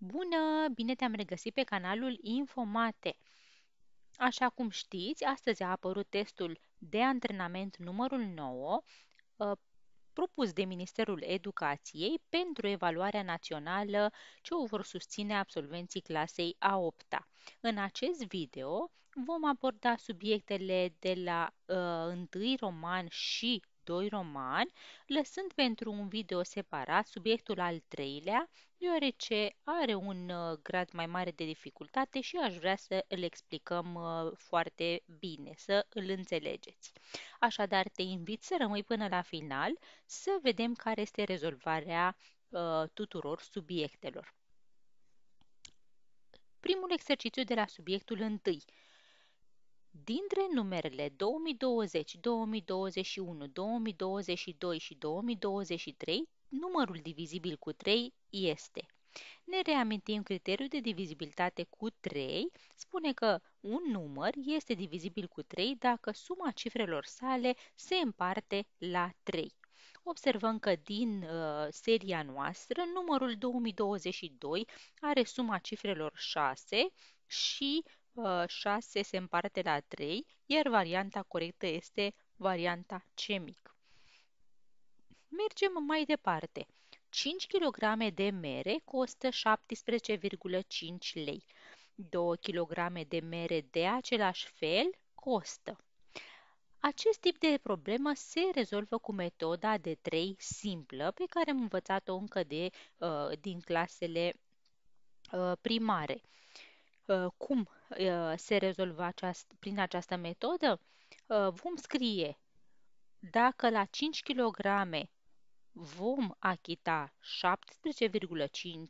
Bună! Bine te-am regăsit pe canalul Infomate! Așa cum știți, astăzi a apărut testul de antrenament numărul 9, ă, propus de Ministerul Educației pentru evaluarea națională ce o vor susține absolvenții clasei a 8-a. În acest video vom aborda subiectele de la uh, ă, 1 roman și doi romani, lăsând pentru un video separat subiectul al treilea, deoarece are un uh, grad mai mare de dificultate și aș vrea să îl explicăm uh, foarte bine, să îl înțelegeți. Așadar, te invit să rămâi până la final să vedem care este rezolvarea uh, tuturor subiectelor. Primul exercițiu de la subiectul întâi. Dintre numerele 2020, 2021, 2022 și 2023, numărul divizibil cu 3 este. Ne reamintim criteriul de divizibilitate cu 3, spune că un număr este divizibil cu 3 dacă suma cifrelor sale se împarte la 3. Observăm că din uh, seria noastră, numărul 2022 are suma cifrelor 6 și 6 uh, se împarte la 3, iar varianta corectă este varianta C mic. Mergem mai departe. 5 kg de mere costă 17,5 lei. 2 kg de mere de același fel costă. Acest tip de problemă se rezolvă cu metoda de 3 simplă pe care am învățat-o încă de, uh, din clasele uh, primare. cum Uh, se rezolvă aceast, prin această metodă? Uh, vom scrie dacă la 5 kg vom achita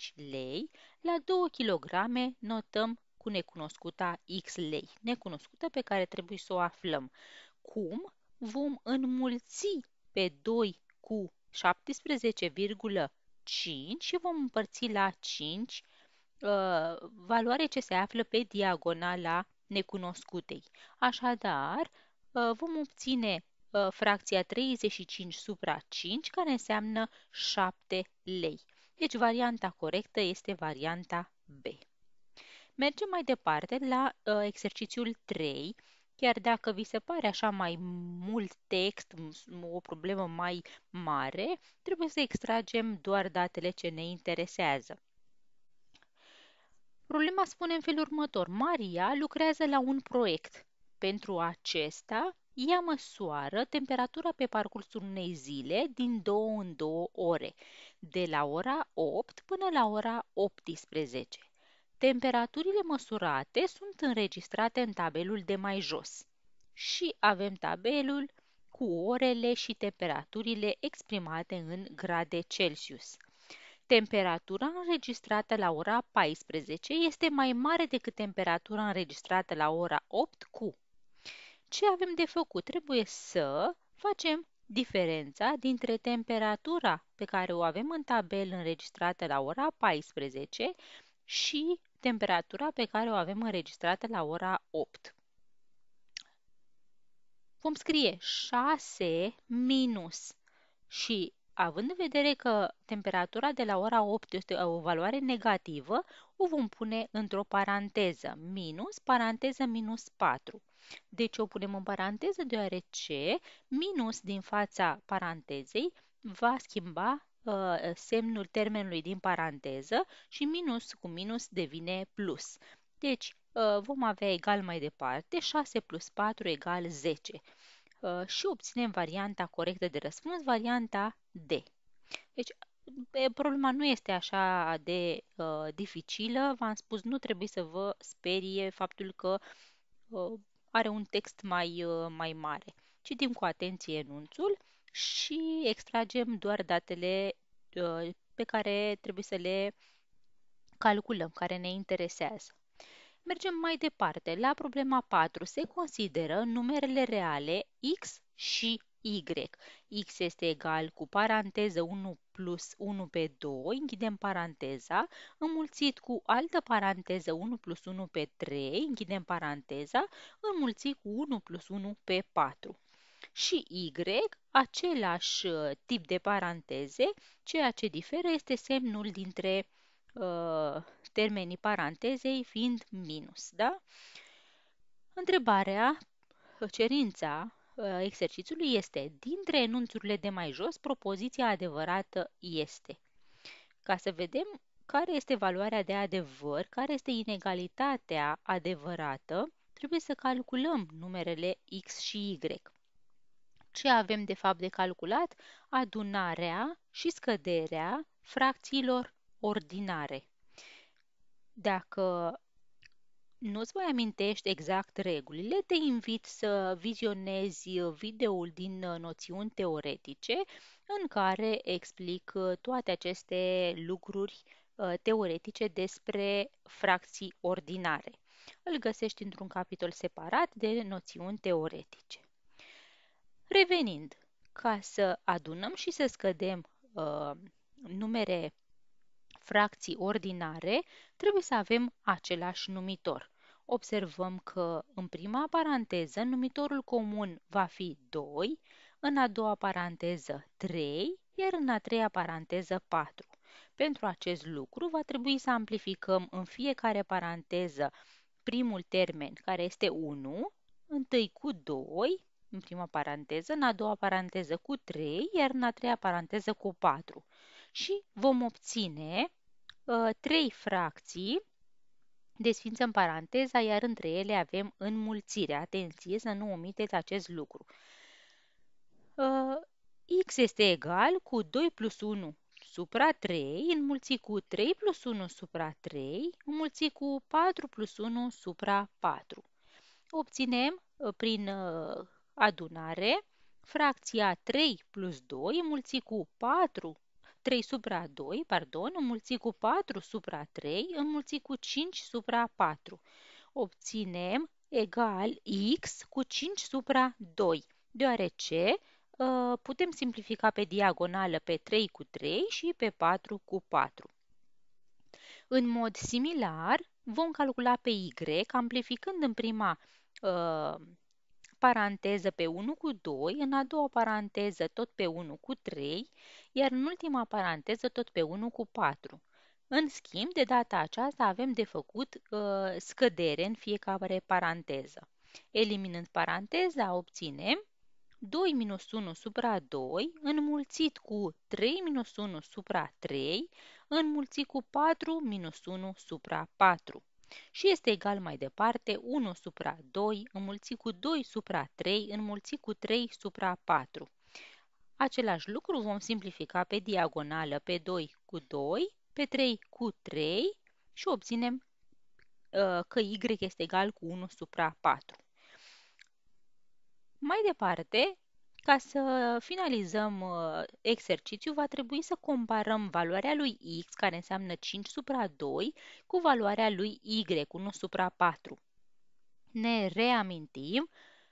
17,5 lei, la 2 kg notăm cu necunoscuta x lei, necunoscută pe care trebuie să o aflăm. Cum vom înmulți pe 2 cu 17,5 și vom împărți la 5 Uh, valoare ce se află pe diagonala necunoscutei. Așadar, uh, vom obține uh, fracția 35 supra 5, care înseamnă 7 lei. Deci varianta corectă este varianta B. Mergem mai departe la uh, exercițiul 3, chiar dacă vi se pare așa mai mult text, o problemă mai mare, trebuie să extragem doar datele ce ne interesează. Problema spune în felul următor. Maria lucrează la un proiect. Pentru acesta, ea măsoară temperatura pe parcursul unei zile din două în două ore, de la ora 8 până la ora 18. Temperaturile măsurate sunt înregistrate în tabelul de mai jos. Și avem tabelul cu orele și temperaturile exprimate în grade Celsius. Temperatura înregistrată la ora 14 este mai mare decât temperatura înregistrată la ora 8 cu. Ce avem de făcut? Trebuie să facem diferența dintre temperatura pe care o avem în tabel înregistrată la ora 14 și temperatura pe care o avem înregistrată la ora 8. Vom scrie 6 minus și având în vedere că temperatura de la ora 8 este o valoare negativă, o vom pune într-o paranteză, minus, paranteză minus 4. Deci o punem în paranteză deoarece minus din fața parantezei va schimba uh, semnul termenului din paranteză și minus cu minus devine plus. Deci uh, vom avea egal mai departe, 6 plus 4 egal 10. Uh, și obținem varianta corectă de răspuns, varianta D. Deci, problema nu este așa de uh, dificilă, v-am spus, nu trebuie să vă sperie faptul că uh, are un text mai, uh, mai mare. Citim cu atenție enunțul și extragem doar datele uh, pe care trebuie să le calculăm, care ne interesează. Mergem mai departe. La problema 4 se consideră numerele reale x și y. x este egal cu paranteză 1 plus 1 pe 2, închidem paranteza, înmulțit cu altă paranteză 1 plus 1 pe 3, închidem paranteza, înmulțit cu 1 plus 1 pe 4. Și Y, același tip de paranteze, ceea ce diferă este semnul dintre uh, termenii parantezei fiind minus, da? Întrebarea, cerința uh, exercițiului este dintre enunțurile de mai jos, propoziția adevărată este. Ca să vedem care este valoarea de adevăr, care este inegalitatea adevărată, trebuie să calculăm numerele X și Y. Ce avem de fapt de calculat? Adunarea și scăderea fracțiilor ordinare. Dacă nu-ți mai amintești exact regulile, te invit să vizionezi videoul din uh, noțiuni teoretice în care explic uh, toate aceste lucruri uh, teoretice despre fracții ordinare. Îl găsești într-un capitol separat de noțiuni teoretice. Revenind, ca să adunăm și să scădem uh, numere fracții ordinare, trebuie să avem același numitor. Observăm că în prima paranteză numitorul comun va fi 2, în a doua paranteză 3, iar în a treia paranteză 4. Pentru acest lucru va trebui să amplificăm în fiecare paranteză primul termen, care este 1, întâi cu 2, în prima paranteză, în a doua paranteză cu 3, iar în a treia paranteză cu 4. Și vom obține Uh, trei fracții, desfințăm paranteza, iar între ele avem înmulțire. Atenție să nu omiteți acest lucru. Uh, x este egal cu 2 plus 1 supra 3, înmulți cu 3 plus 1 supra 3, înmulți cu 4 plus 1 supra 4. Obținem uh, prin uh, adunare fracția 3 plus 2 înmulți cu 4 3 supra 2, pardon, înmulțit cu 4 supra 3, înmulțit cu 5 supra 4. Obținem egal x cu 5 supra 2, deoarece ă, putem simplifica pe diagonală pe 3 cu 3 și pe 4 cu 4. În mod similar, vom calcula pe y, amplificând în prima uh, paranteză pe 1 cu 2, în a doua paranteză tot pe 1 cu 3, iar în ultima paranteză tot pe 1 cu 4. În schimb, de data aceasta avem de făcut uh, scădere în fiecare paranteză. Eliminând paranteza, obținem 2 minus 1 supra 2 înmulțit cu 3 minus 1 supra 3 înmulțit cu 4 minus 1 supra 4 și este egal mai departe 1 supra 2 înmulțit cu 2 supra 3 înmulțit cu 3 supra 4. Același lucru vom simplifica pe diagonală pe 2 cu 2, pe 3 cu 3 și obținem ă, că y este egal cu 1 supra 4. Mai departe, ca să finalizăm uh, exercițiul, va trebui să comparăm valoarea lui x, care înseamnă 5 supra 2, cu valoarea lui y, 1 supra 4. Ne reamintim,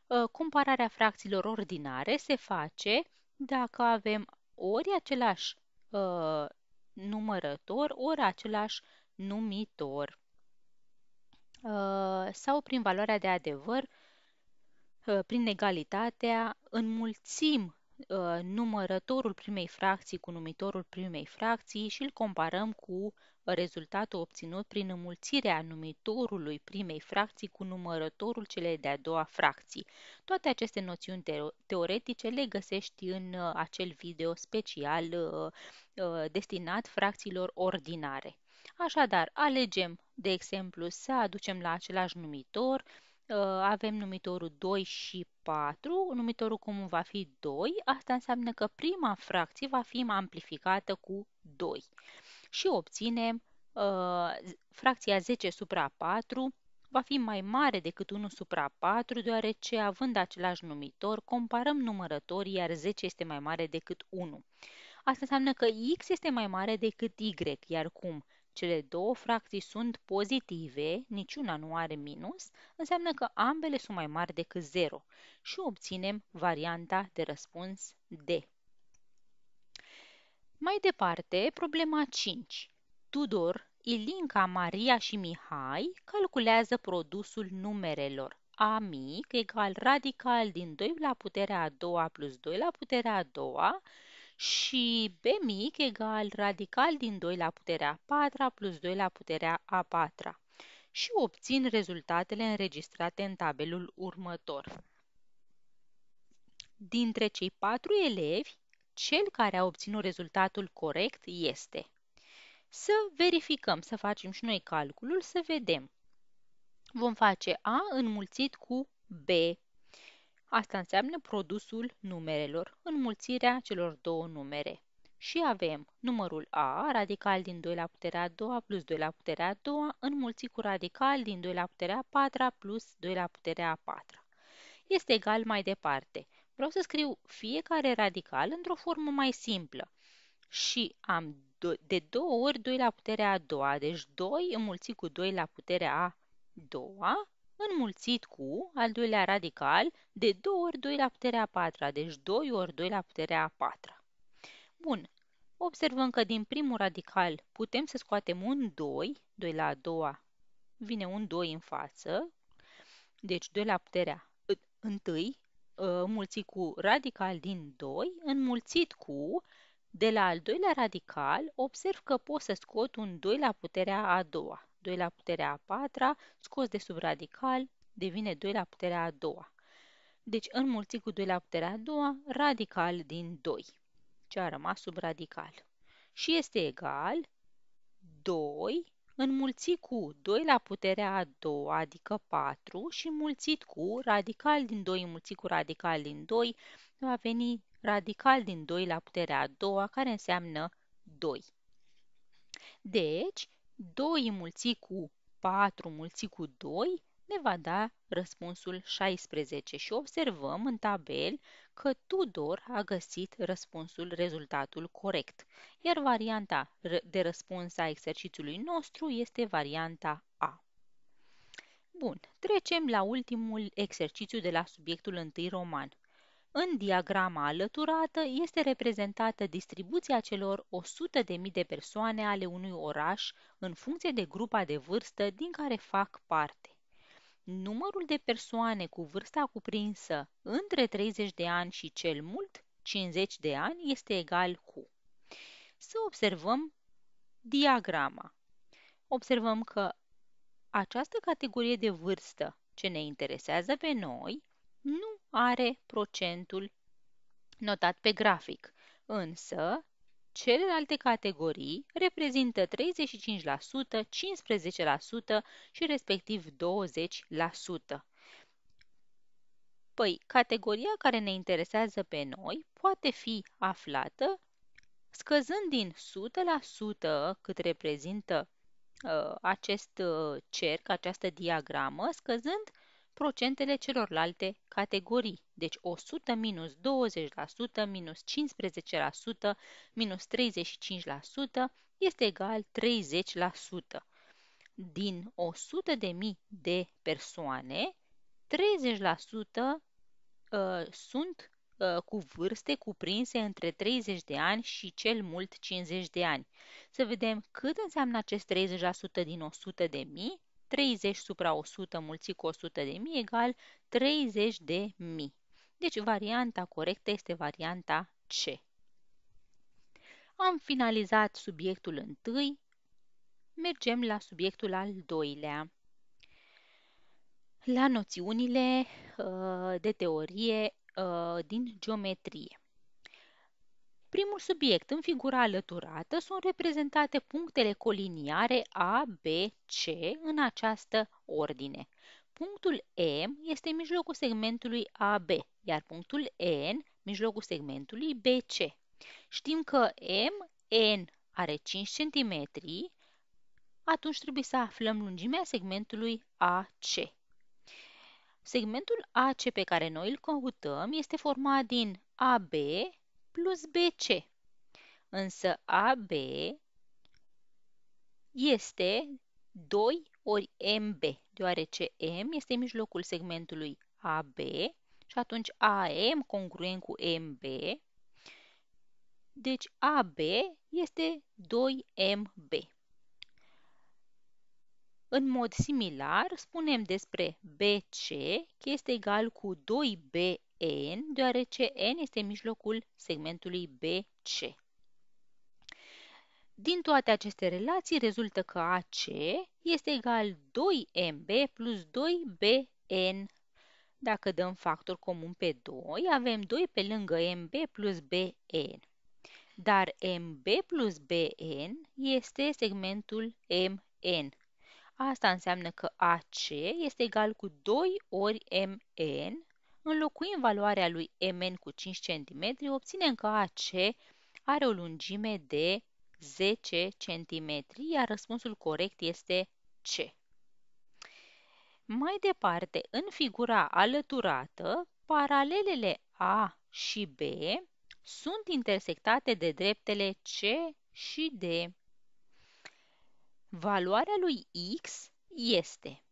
uh, compararea fracțiilor ordinare se face dacă avem ori același uh, numărător, ori același numitor uh, sau prin valoarea de adevăr Ă, prin egalitatea, înmulțim ă, numărătorul primei fracții cu numitorul primei fracții și îl comparăm cu rezultatul obținut prin înmulțirea numitorului primei fracții cu numărătorul celei de-a doua fracții. Toate aceste noțiuni teoretice le găsești în ă, acel video special destinat fracțiilor ordinare. Așadar, alegem, de exemplu, să aducem la același numitor Ă, avem numitorul 2 și 4, numitorul comun va fi 2, asta înseamnă că prima fracție va fi amplificată cu 2 și obținem uh, fracția 10 supra 4 va fi mai mare decât 1 supra 4, deoarece având același numitor, comparăm numărătorii, iar 10 este mai mare decât 1. Asta înseamnă că x este mai mare decât y, iar cum cele două fracții sunt pozitive, niciuna nu are minus, înseamnă că ambele sunt mai mari decât 0 și obținem varianta de răspuns D. Mai departe, problema 5. Tudor, Ilinca, Maria și Mihai calculează produsul numerelor a mic egal radical din 2 la puterea a doua plus 2 la puterea a doua și b mic egal radical din 2 la puterea a 4 plus 2 la puterea a 4 și obțin rezultatele înregistrate în tabelul următor. Dintre cei patru elevi, cel care a obținut rezultatul corect este. Să verificăm, să facem și noi calculul, să vedem. Vom face A înmulțit cu B Asta înseamnă produsul numerelor, înmulțirea celor două numere. Și avem numărul a, radical din 2 la puterea 2 plus 2 la puterea 2, înmulțit cu radical din 2 la puterea 4 plus 2 la puterea 4. Este egal mai departe. Vreau să scriu fiecare radical într-o formă mai simplă. Și am de 2 ori 2 la puterea a doua, deci 2 înmulțit cu 2 la puterea a doua înmulțit cu al doilea radical de 2 ori 2 la puterea 4, deci 2 ori 2 la puterea 4. Bun, observăm că din primul radical putem să scoatem un 2, 2 la a doua vine un 2 în față, deci 2 la puterea 1 ă, înmulțit cu radical din 2, înmulțit cu de la al doilea radical, observ că pot să scot un 2 la puterea a doua, 2 la puterea a patra, scos de sub radical, devine 2 la puterea a doua. Deci înmulțit cu 2 la puterea a doua, radical din 2, ce a rămas sub radical. Și este egal 2 înmulțit cu 2 la puterea a doua, adică 4, și mulțit cu radical din 2 înmulțit cu radical din 2, va veni radical din 2 la puterea a doua, care înseamnă 2. Deci, 2 mulțit cu 4 mulțit cu 2 ne va da răspunsul 16 și observăm în tabel că Tudor a găsit răspunsul, rezultatul corect, iar varianta de răspuns a exercițiului nostru este varianta A. Bun, trecem la ultimul exercițiu de la subiectul 1 roman. În diagrama alăturată este reprezentată distribuția celor 100.000 de persoane ale unui oraș în funcție de grupa de vârstă din care fac parte. Numărul de persoane cu vârsta cuprinsă între 30 de ani și cel mult 50 de ani este egal cu. Să observăm diagrama. Observăm că această categorie de vârstă ce ne interesează pe noi nu are procentul notat pe grafic, însă celelalte categorii reprezintă 35%, 15% și respectiv 20%. Păi, categoria care ne interesează pe noi poate fi aflată scăzând din 100% cât reprezintă uh, acest uh, cerc, această diagramă, scăzând procentele celorlalte categorii, deci 100 minus 20% minus 15% minus 35% este egal 30%. Din 100.000 de persoane, 30% ă, sunt ă, cu vârste cuprinse între 30 de ani și cel mult 50 de ani. Să vedem cât înseamnă acest 30% din 100 de mii 30 supra 100 mulțit cu 100 de mii egal 30 de mii. Deci varianta corectă este varianta C. Am finalizat subiectul întâi, mergem la subiectul al doilea. La noțiunile uh, de teorie uh, din geometrie primul subiect, în figura alăturată, sunt reprezentate punctele coliniare A, B, C în această ordine. Punctul M este în mijlocul segmentului AB, iar punctul N, mijlocul segmentului BC. Știm că M, N are 5 cm, atunci trebuie să aflăm lungimea segmentului AC. Segmentul AC pe care noi îl căutăm este format din AB plus BC. Însă AB este 2 ori MB, deoarece M este mijlocul segmentului AB și atunci AM congruent cu MB. Deci AB este 2MB. În mod similar, spunem despre BC că este egal cu 2BM EN, deoarece N este mijlocul segmentului BC. Din toate aceste relații rezultă că AC este egal 2MB plus 2BN. Dacă dăm factor comun pe 2, avem 2 pe lângă MB plus BN. Dar MB plus BN este segmentul MN. Asta înseamnă că AC este egal cu 2 ori MN Înlocuim valoarea lui Mn cu 5 cm, obținem că AC are o lungime de 10 cm, iar răspunsul corect este C. Mai departe, în figura alăturată, paralelele A și B sunt intersectate de dreptele C și D. Valoarea lui X este.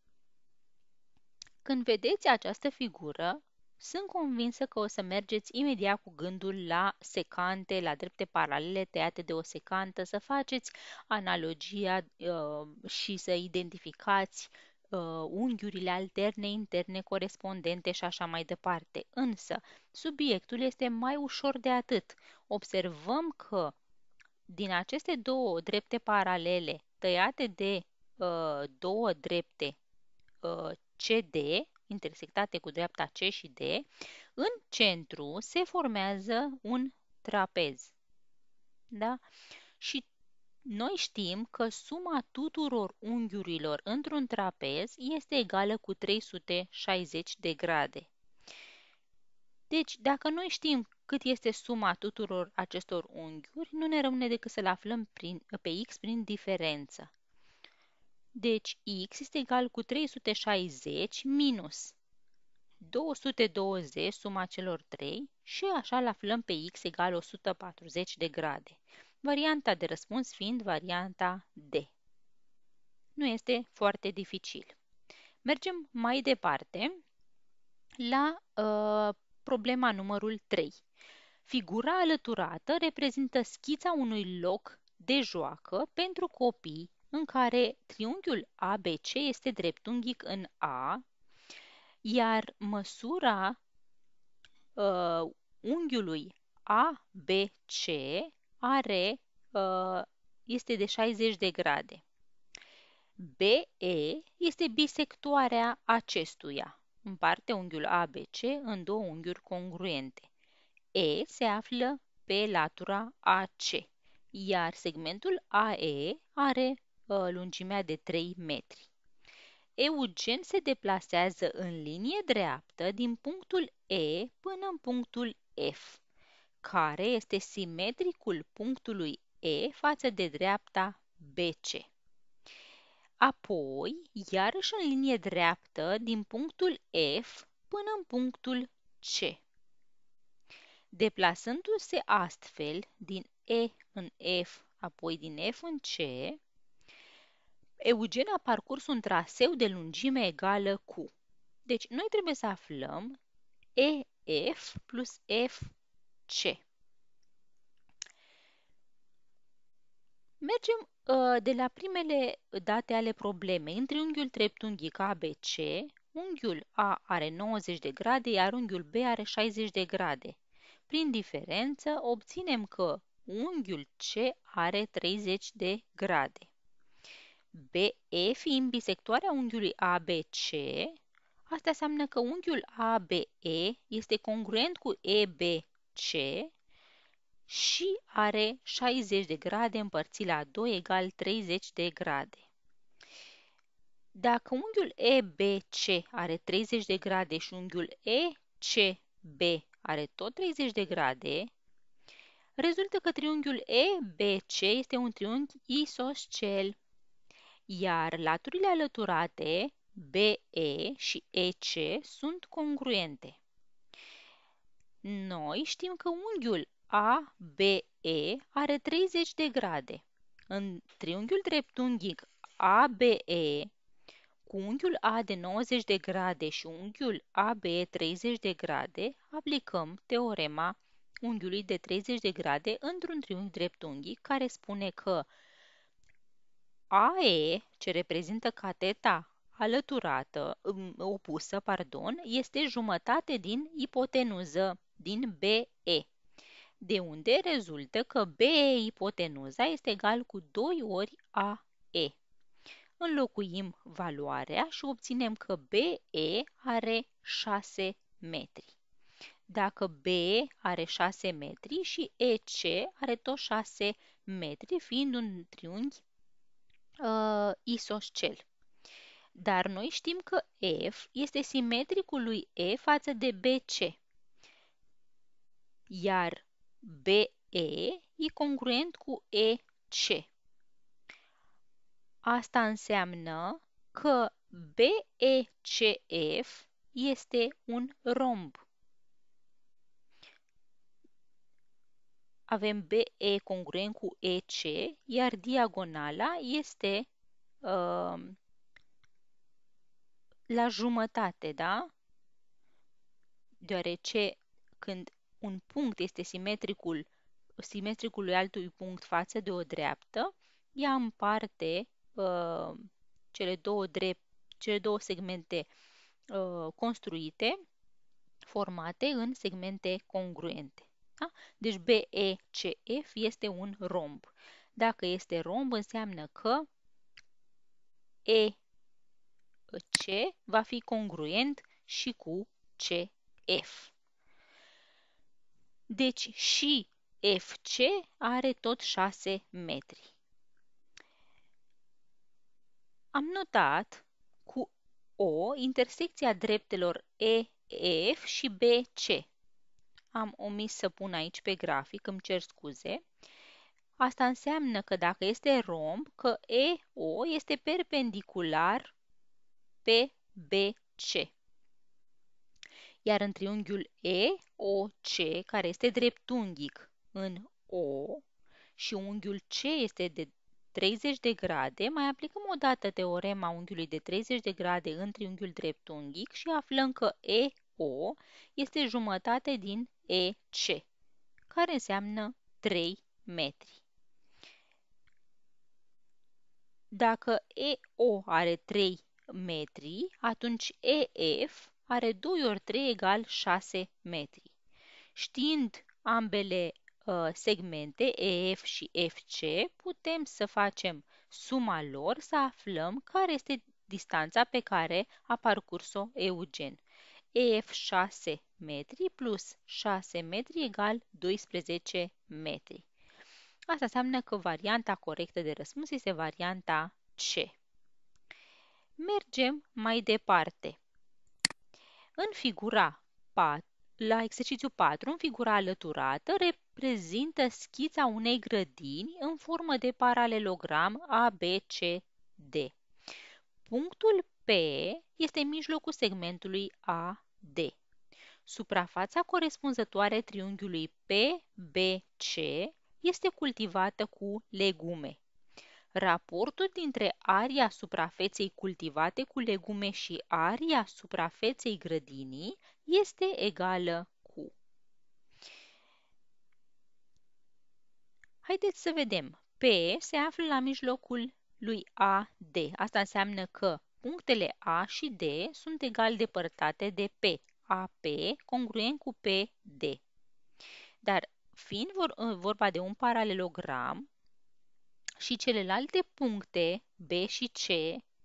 Când vedeți această figură, sunt convinsă că o să mergeți imediat cu gândul la secante, la drepte paralele tăiate de o secantă, să faceți analogia uh, și să identificați uh, unghiurile alterne, interne, corespondente și așa mai departe. Însă, subiectul este mai ușor de atât. Observăm că din aceste două drepte paralele tăiate de uh, două drepte uh, CD, intersectate cu dreapta C și D, în centru se formează un trapez. Da? Și noi știm că suma tuturor unghiurilor într-un trapez este egală cu 360 de grade. Deci, dacă noi știm cât este suma tuturor acestor unghiuri, nu ne rămâne decât să-l aflăm prin, pe x prin diferență. Deci x este egal cu 360 minus 220 suma celor 3 și așa îl aflăm pe x egal 140 de grade, varianta de răspuns fiind varianta D. Nu este foarte dificil. Mergem mai departe la uh, problema numărul 3. Figura alăturată reprezintă schița unui loc de joacă pentru copii în care triunghiul ABC este dreptunghic în A, iar măsura uh, unghiului ABC are, uh, este de 60 de grade. BE este bisectoarea acestuia. Împarte unghiul ABC în două unghiuri congruente. E se află pe latura AC, iar segmentul AE are Uh, lungimea de 3 metri. Eugen se deplasează în linie dreaptă din punctul E până în punctul F, care este simetricul punctului E față de dreapta BC. Apoi, iarăși în linie dreaptă din punctul F până în punctul C. Deplasându-se astfel din E în F, apoi din F în C, Eugen a parcurs un traseu de lungime egală cu. Deci, noi trebuie să aflăm EF plus FC. Mergem uh, de la primele date ale problemei. În triunghiul treptunghic ABC, unghiul A are 90 de grade, iar unghiul B are 60 de grade. Prin diferență, obținem că unghiul C are 30 de grade. BE fiind bisectoarea unghiului ABC, asta înseamnă că unghiul ABE este congruent cu EBC și are 60 de grade împărțit la 2 egal 30 de grade. Dacă unghiul EBC are 30 de grade și unghiul ECB are tot 30 de grade, rezultă că triunghiul EBC este un triunghi isoscel iar laturile alăturate BE și EC sunt congruente. Noi știm că unghiul ABE are 30 de grade. În triunghiul dreptunghic ABE cu unghiul A de 90 de grade și unghiul ABE 30 de grade, aplicăm teorema unghiului de 30 de grade într-un triunghi dreptunghic care spune că AE, ce reprezintă cateta alăturată, opusă, pardon, este jumătate din ipotenuză, din BE, de unde rezultă că BE ipotenuza este egal cu 2 ori AE. Înlocuim valoarea și obținem că BE are 6 metri. Dacă BE are 6 metri și EC are tot 6 metri, fiind un triunghi uh, isoscel. Dar noi știm că F este simetricul lui E față de BC. Iar BE e congruent cu EC. Asta înseamnă că BECF este un romb. avem BE congruent cu EC, iar diagonala este uh, la jumătate, da? Deoarece când un punct este simetricul, simetricul lui altui punct față de o dreaptă, ea împarte uh, cele, două drept, cele două segmente uh, construite, formate în segmente congruente. Da? Deci BECF este un romb. Dacă este romb, înseamnă că EC va fi congruent și cu CF. Deci și FC are tot 6 metri. Am notat cu O intersecția dreptelor EF și BC am omis să pun aici pe grafic, îmi cer scuze. Asta înseamnă că dacă este romb, că EO este perpendicular pe BC. Iar în triunghiul EOC, care este dreptunghic în O și unghiul C este de 30 de grade, mai aplicăm o dată teorema unghiului de 30 de grade în triunghiul dreptunghic și aflăm că E o este jumătate din EC, care înseamnă 3 metri. Dacă EO are 3 metri, atunci EF are 2 ori 3 egal 6 metri. Știind ambele uh, segmente, EF și FC, putem să facem suma lor să aflăm care este distanța pe care a parcurs-o Eugen. EF 6 metri plus 6 metri egal 12 metri. Asta înseamnă că varianta corectă de răspuns este varianta C. Mergem mai departe. În figura 4, la exercițiu 4, în figura alăturată, reprezintă schița unei grădini în formă de paralelogram ABCD. Punctul P este în mijlocul segmentului A D. Suprafața corespunzătoare triunghiului PBC este cultivată cu legume. Raportul dintre aria suprafeței cultivate cu legume și aria suprafeței grădinii este egală cu. Haideți să vedem. P se află la mijlocul lui AD. Asta înseamnă că Punctele A și D sunt egal depărtate de P. AP congruent cu PD. Dar fiind vor, uh, vorba de un paralelogram și celelalte puncte B și C,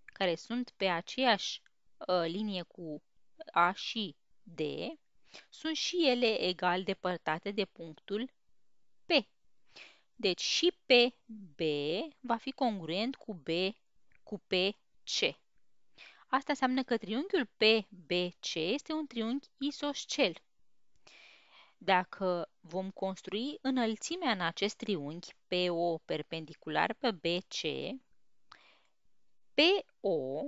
care sunt pe aceeași uh, linie cu A și D, sunt și ele egal depărtate de punctul P. Deci și PB va fi congruent cu B cu PC. Asta înseamnă că triunghiul PBC este un triunghi isoscel. Dacă vom construi înălțimea în acest triunghi PO perpendicular pe BC, PO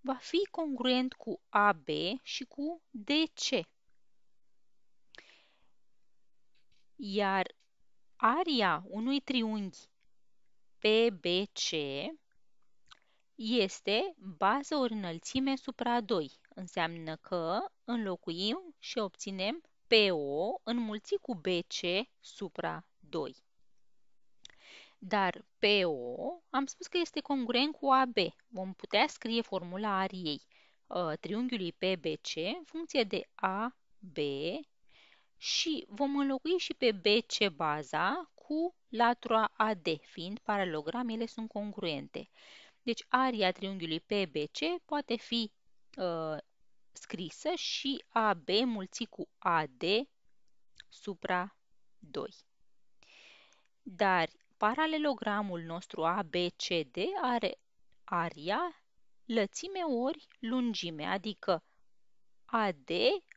va fi congruent cu AB și cu DC. Iar aria unui triunghi PBC este bază ori înălțime supra 2. Înseamnă că înlocuim și obținem PO înmulțit cu BC supra 2. Dar PO am spus că este congruent cu AB. Vom putea scrie formula ariei ă, triunghiului PBC în funcție de AB și vom înlocui și pe BC baza cu latura AD, fiind paralogramele sunt congruente. Deci aria triunghiului PBC poate fi uh, scrisă și AB mulțit cu AD supra 2. Dar paralelogramul nostru ABCD are aria lățime ori lungime, adică AD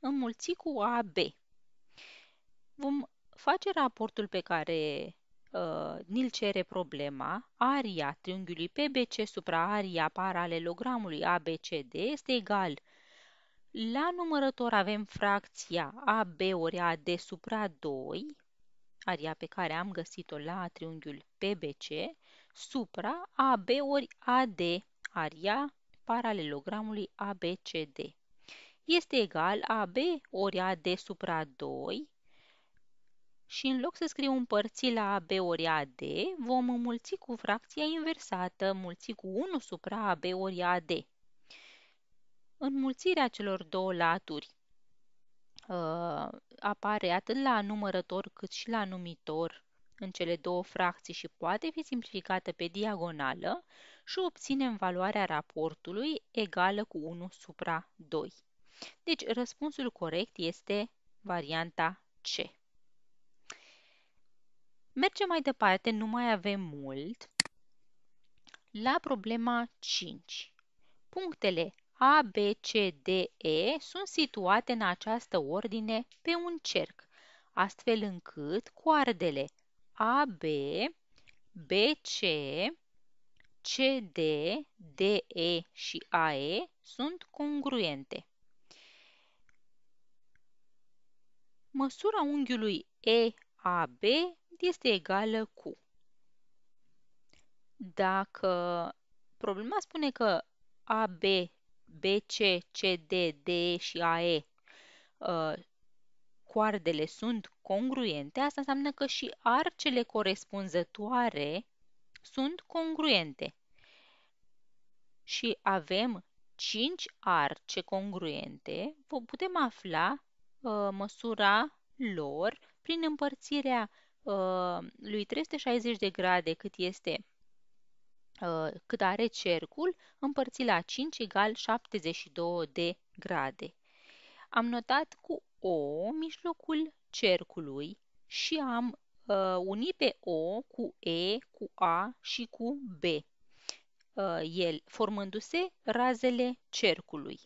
înmulțit cu AB. Vom face raportul pe care uh, cere problema, aria triunghiului PBC supra aria paralelogramului ABCD este egal la numărător avem fracția AB ori AD supra 2, aria pe care am găsit-o la triunghiul PBC, supra AB ori AD, aria paralelogramului ABCD. Este egal AB ori AD supra 2 și în loc să scriu împărți la AB ori AD, vom înmulți cu fracția inversată, mulți cu 1 supra AB ori AD. Înmulțirea celor două laturi uh, apare atât la numărător cât și la numitor în cele două fracții și poate fi simplificată pe diagonală și obținem valoarea raportului egală cu 1 supra 2. Deci răspunsul corect este varianta C. Mergem mai departe, nu mai avem mult. La problema 5. Punctele A, B, C, D, E sunt situate în această ordine pe un cerc, astfel încât coardele AB, BC, CD, DE și AE sunt congruente. Măsura unghiului EAB este egală cu. Dacă problema spune că AB, BC, CD, DE și AE ă, coardele sunt congruente, asta înseamnă că și arcele corespunzătoare sunt congruente. Și avem 5 arce congruente, putem afla uh, măsura lor prin împărțirea Uh, lui 360 de grade cât este uh, cât are cercul, împărțit la 5 egal 72 de grade. Am notat cu O mijlocul cercului și am uh, unit pe O cu E, cu A și cu B, uh, el formându-se razele cercului.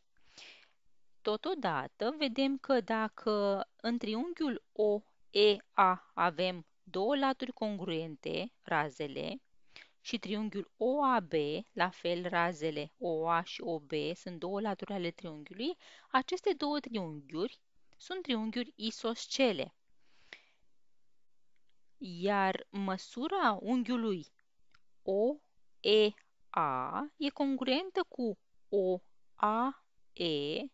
Totodată vedem că dacă în triunghiul O EA avem două laturi congruente, razele, și triunghiul OAB, la fel razele OA și OB sunt două laturi ale triunghiului, aceste două triunghiuri sunt triunghiuri isoscele. Iar măsura unghiului OEA e congruentă cu OAE,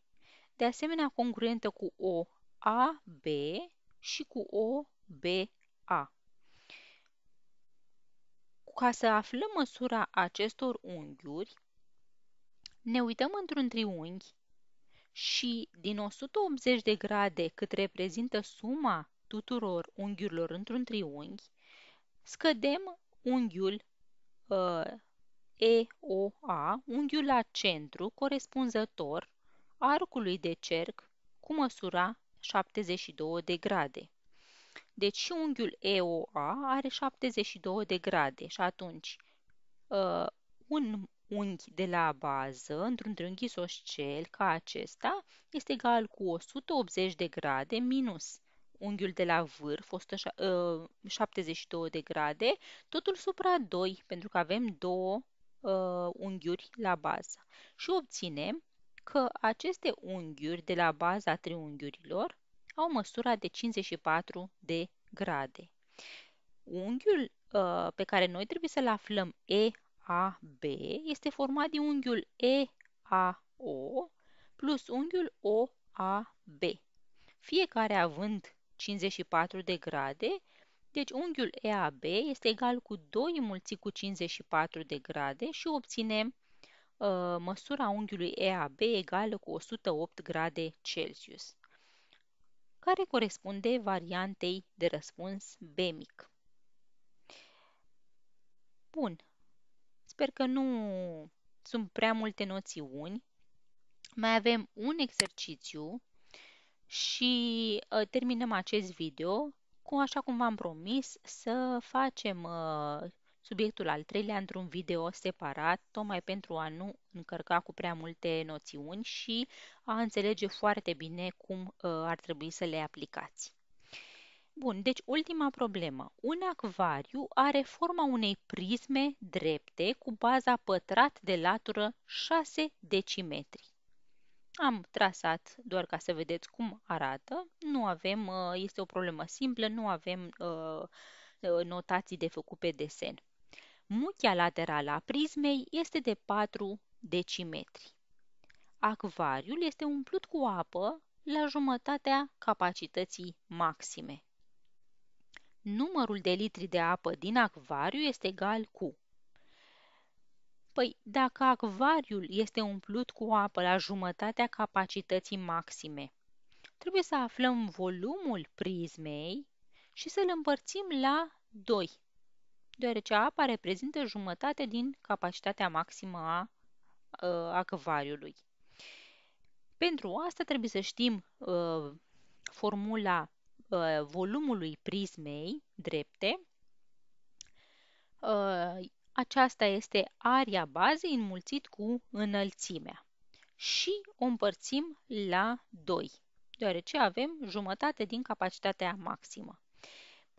de asemenea congruentă cu OAB și cu O, B, A. Ca să aflăm măsura acestor unghiuri, ne uităm într-un triunghi și din 180 de grade cât reprezintă suma tuturor unghiurilor într-un triunghi, scădem unghiul uh, EOA, unghiul la centru corespunzător arcului de cerc cu măsura 72 de grade. Deci și unghiul EOA are 72 de grade și atunci uh, un unghi de la bază, într-un triunghi isoscel ca acesta, este egal cu 180 de grade minus unghiul de la vârf, 172 ă, de grade, totul supra 2, pentru că avem două uh, unghiuri la bază. Și obținem că aceste unghiuri de la baza triunghiurilor au măsura de 54 de grade. Unghiul uh, pe care noi trebuie să-l aflăm EAB este format din unghiul EAO plus unghiul OAB, fiecare având 54 de grade, deci unghiul EAB este egal cu 2 înmulțit cu 54 de grade și obținem Uh, măsura unghiului EAB egală cu 108 grade Celsius, care corespunde variantei de răspuns B mic. Bun, sper că nu sunt prea multe noțiuni. Mai avem un exercițiu și uh, terminăm acest video cu, așa cum v-am promis, să facem uh, Subiectul al treilea într-un video separat, tocmai pentru a nu încărca cu prea multe noțiuni și a înțelege foarte bine cum uh, ar trebui să le aplicați. Bun, deci ultima problemă. Un acvariu are forma unei prisme drepte cu baza pătrat de latură 6 decimetri. Am trasat doar ca să vedeți cum arată. Nu avem, uh, este o problemă simplă, nu avem uh, notații de făcut pe desen muchia laterală a prismei este de 4 decimetri. Acvariul este umplut cu apă la jumătatea capacității maxime. Numărul de litri de apă din acvariu este egal cu Păi, dacă acvariul este umplut cu apă la jumătatea capacității maxime, trebuie să aflăm volumul prismei și să-l împărțim la 2 deoarece apa reprezintă jumătate din capacitatea maximă a, a ă, acvariului. Pentru asta trebuie să știm uh, formula uh, volumului prismei drepte. Uh, aceasta este aria bazei înmulțit cu înălțimea. Și o împărțim la 2, deoarece avem jumătate din capacitatea maximă.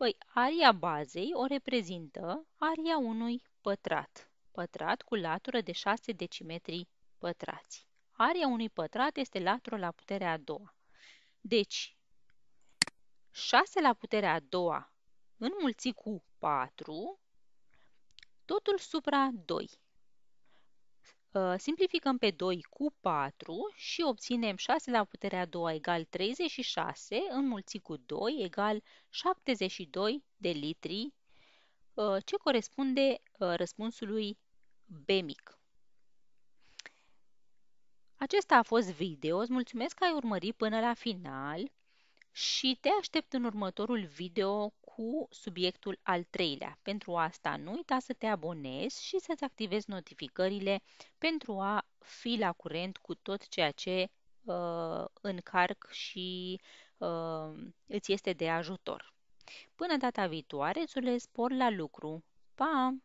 Păi, aria bazei o reprezintă aria unui pătrat, pătrat cu latură de 6 decimetri pătrați. Aria unui pătrat este latura la puterea a doua. Deci, 6 la puterea a doua înmulțit cu 4, totul supra 2. Ă, simplificăm pe 2 cu 4 și obținem 6 la puterea 2 egal 36 înmulțit cu 2 egal 72 de litri, ă, ce corespunde ă, răspunsului B mic. Acesta a fost video, îți mulțumesc că ai urmărit până la final și te aștept în următorul video cu subiectul al treilea. Pentru asta nu uita să te abonezi și să-ți activezi notificările pentru a fi la curent cu tot ceea ce uh, încarc și uh, îți este de ajutor. Până data viitoare, îți spor la lucru! Pa!